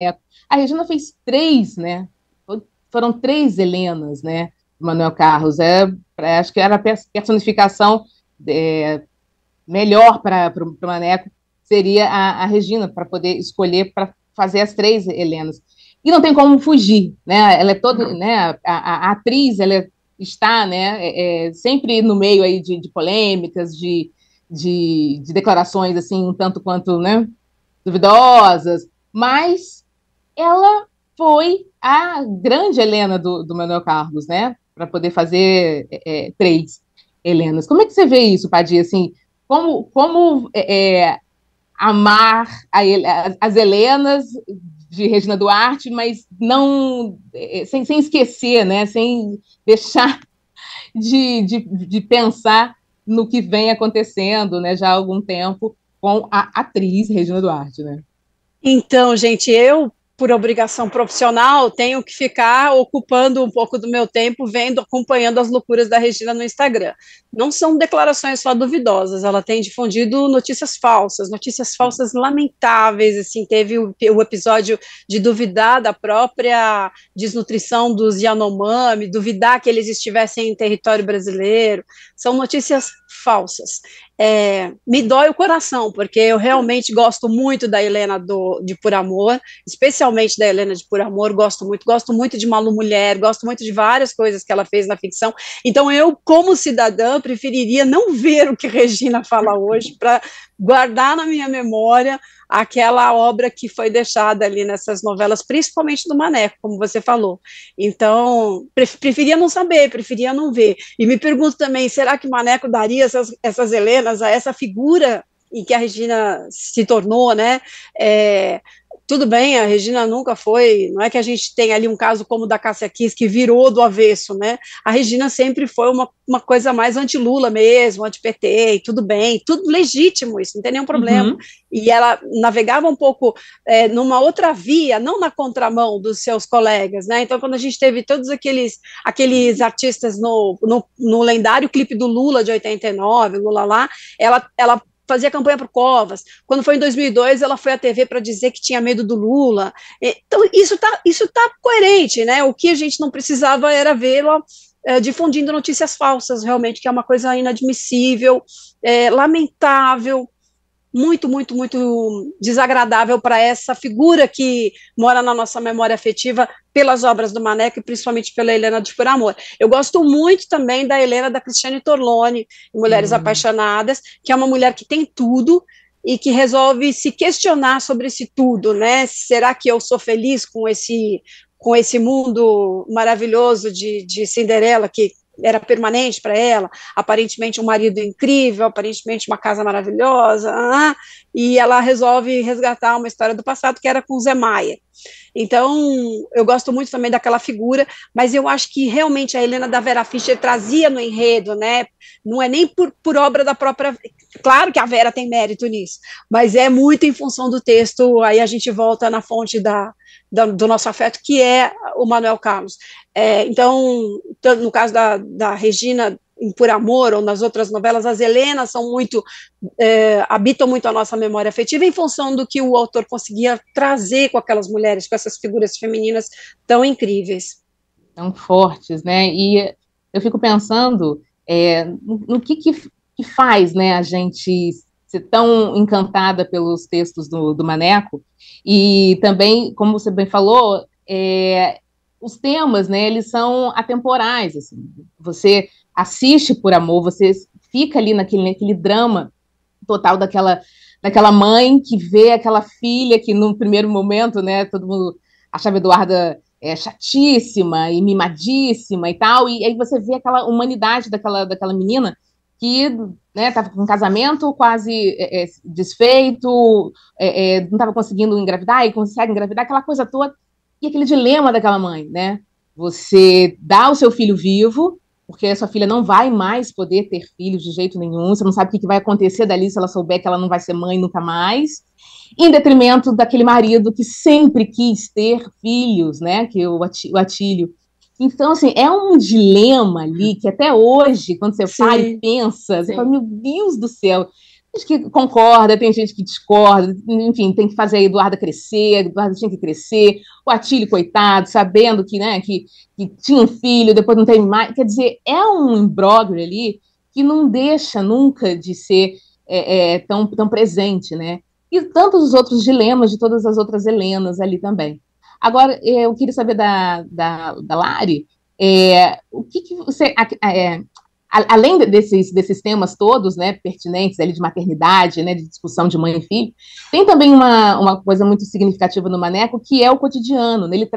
Neto. A Regina fez três, né? Foram três Helenas, né? Manuel Carlos. É, acho que era a personificação é, melhor para o Maneco seria a, a Regina, para poder escolher para fazer as três Helenas. E não tem como fugir, né? Ela é toda, né? A, a, a atriz, ela está, né? É, é sempre no meio aí de, de polêmicas, de, de, de, declarações assim um tanto quanto, né? Duvidosas, mas ela foi a grande Helena do, do Manuel Carlos, né? Para poder fazer é, é, três Helenas. Como é que você vê isso, Padir? Assim, como, como é, é amar a, as Helenas de Regina Duarte, mas não é, sem, sem esquecer, né? Sem deixar de, de, de pensar no que vem acontecendo, né? Já há algum tempo com a atriz Regina Duarte, né? Então, gente, eu por obrigação profissional, tenho que ficar ocupando um pouco do meu tempo vendo, acompanhando as loucuras da Regina no Instagram. Não são declarações só duvidosas, ela tem difundido notícias falsas, notícias falsas lamentáveis, assim, teve o, o episódio de duvidar da própria desnutrição dos Yanomami, duvidar que eles estivessem em território brasileiro. São notícias falsas. É, me dói o coração, porque eu realmente gosto muito da Helena do, de Por Amor, especialmente da Helena de Por Amor, gosto muito, gosto muito de Malu Mulher, gosto muito de várias coisas que ela fez na ficção. Então, eu, como cidadã, preferiria não ver o que Regina fala hoje para guardar na minha memória aquela obra que foi deixada ali nessas novelas, principalmente do Maneco, como você falou. Então, preferia não saber, preferia não ver. E me pergunto também, será que Maneco daria essas, essas Helenas a essa figura em que a Regina se tornou, né? É, tudo bem, a Regina nunca foi. Não é que a gente tem ali um caso como o da Cássia Kiss, que virou do avesso, né? A Regina sempre foi uma, uma coisa mais anti-Lula mesmo, anti-PT, tudo bem, tudo legítimo, isso não tem nenhum problema. Uhum. E ela navegava um pouco é, numa outra via, não na contramão dos seus colegas, né? Então, quando a gente teve todos aqueles, aqueles artistas no, no, no lendário clipe do Lula de 89, Lula lá, ela, ela fazia campanha para Covas. Quando foi em 2002, ela foi à TV para dizer que tinha medo do Lula. Então, isso está isso tá coerente, né? O que a gente não precisava era vê-la é, eh, difundindo notícias falsas, realmente, que é uma coisa inadmissível, é, lamentável, muito, muito, muito desagradável para essa figura que mora na nossa memória afetiva pelas obras do Maneco e principalmente pela Helena de Por Amor. Eu gosto muito também da Helena da Cristiane Torlone, Mulheres uhum. Apaixonadas, que é uma mulher que tem tudo e que resolve se questionar sobre esse tudo, né? Será que eu sou feliz com esse com esse mundo maravilhoso de, de Cinderela que era permanente para ela, aparentemente um marido incrível, aparentemente uma casa maravilhosa, ah, ah, e ela resolve resgatar uma história do passado que era com Zé Maia. Então, eu gosto muito também daquela figura, mas eu acho que realmente a Helena da Vera Fischer trazia no enredo, né? Não é nem por, por obra da própria. Claro que a Vera tem mérito nisso, mas é muito em função do texto. Aí a gente volta na fonte da, da, do nosso afeto, que é o Manuel Carlos. É, então, no caso da, da Regina, em Por Amor ou nas outras novelas, as Helenas são muito é, habitam muito a nossa memória afetiva em função do que o autor conseguia trazer com aquelas mulheres, com essas figuras femininas tão incríveis, tão fortes, né? E eu fico pensando é, no, que, que, que faz, né, a gente ser tão encantada pelos textos do, do Maneco. E também, como você bem falou, é, os temas, né, eles são atemporais, assim. Você assiste por amor, você fica ali naquele, naquele drama total daquela, daquela mãe que vê aquela filha que no primeiro momento, né, todo mundo achava Eduarda é, chatíssima e mimadíssima e tal, e aí você vê aquela humanidade daquela, daquela menina que estava né, com um casamento quase é, é, desfeito, é, é não estava conseguindo engravidar e consegue engravidar, aquela coisa toda. E aquele dilema daquela mãe, né? Você dá o seu filho vivo, porque a sua filha não vai mais poder ter filhos de jeito nenhum, você não sabe o que vai acontecer dali se ela souber que ela não vai ser mãe nunca mais, em detrimento daquele marido que sempre quis ter filhos, né, que o Atílio então, assim, é um dilema ali que até hoje, quando você para e pensa, você fala, meu Deus do céu. Tem gente que concorda, tem gente que discorda, enfim, tem que fazer a Eduarda crescer, a Eduarda tinha que crescer, o Atílio, coitado, sabendo que, né, que, que tinha um filho, depois não tem mais. Quer dizer, é um imbróglio ali que não deixa nunca de ser é, é, tão, tão presente, né? E tantos outros dilemas de todas as outras Helenas ali também. Agora, é, eu queria saber da, da, da Lari, é, o que, que você, é, além desses, desses temas todos, né, pertinentes ali de maternidade, né, de discussão de mãe e filho, tem também uma, uma coisa muito significativa no Maneco, que é o cotidiano, né, ele